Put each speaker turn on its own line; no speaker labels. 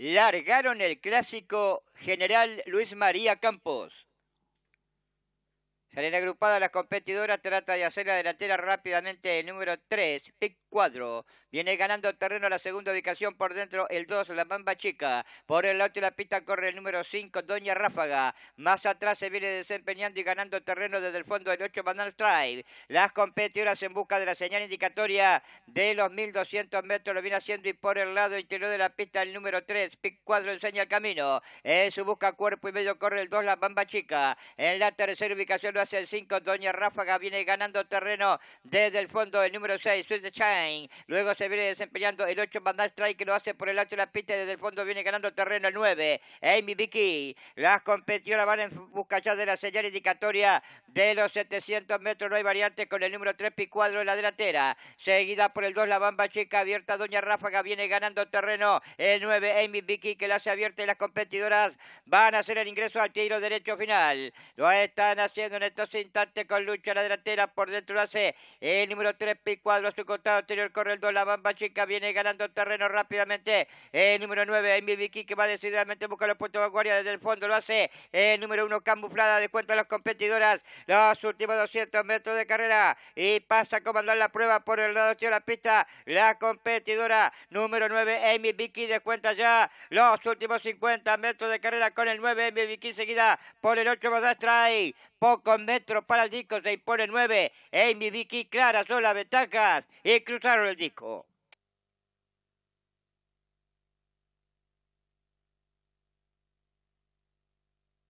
largaron el clásico general Luis María Campos. Salen agrupadas las competidoras, trata de hacer la delantera rápidamente el número 3, pick 4. Viene ganando terreno la segunda ubicación por dentro, el 2, la Mamba Chica. Por el lado de la pista corre el número 5, Doña Ráfaga. Más atrás se viene desempeñando y ganando terreno desde el fondo del 8, Banal Drive. Las competidoras en busca de la señal indicatoria de los 1200 metros lo viene haciendo y por el lado interior de la pista el número 3, Pic 4 enseña el camino. En su busca cuerpo y medio corre el 2, la Mamba Chica. En la tercera ubicación hace el 5. Doña Ráfaga viene ganando terreno desde el fondo. El número 6, Swiss the Chain. Luego se viene desempeñando el 8, Bandai Strike, que lo hace por el alto de la pista. Desde el fondo viene ganando terreno el 9, Amy Vicky. Las competidoras van en busca ya de la señal indicatoria de los 700 metros. No hay variante con el número 3, Picuadro en la delantera. Seguida por el 2, La Bamba Chica. Abierta Doña Ráfaga viene ganando terreno. El 9, Amy Vicky, que la hace abierta y las competidoras van a hacer el ingreso al tiro derecho final. Lo están haciendo en el Sintante con lucha la delantera por dentro lo hace el número 3 Picuadro a su costado anterior corre el 2 la bamba chica viene ganando terreno rápidamente el número 9 Amy Vicky que va decididamente buscar los puntos de vanguardia desde el fondo lo hace el número 1 camuflada de a las competidoras los últimos 200 metros de carrera y pasa a comandar la prueba por el lado de la pista la competidora número 9 Amy Vicky cuenta ya los últimos 50 metros de carrera con el 9 Amy Vicky seguida por el 8 Badastray poco metro para el disco, se impone 9. Amy Vicky Clara son las ventajas y cruzaron el disco.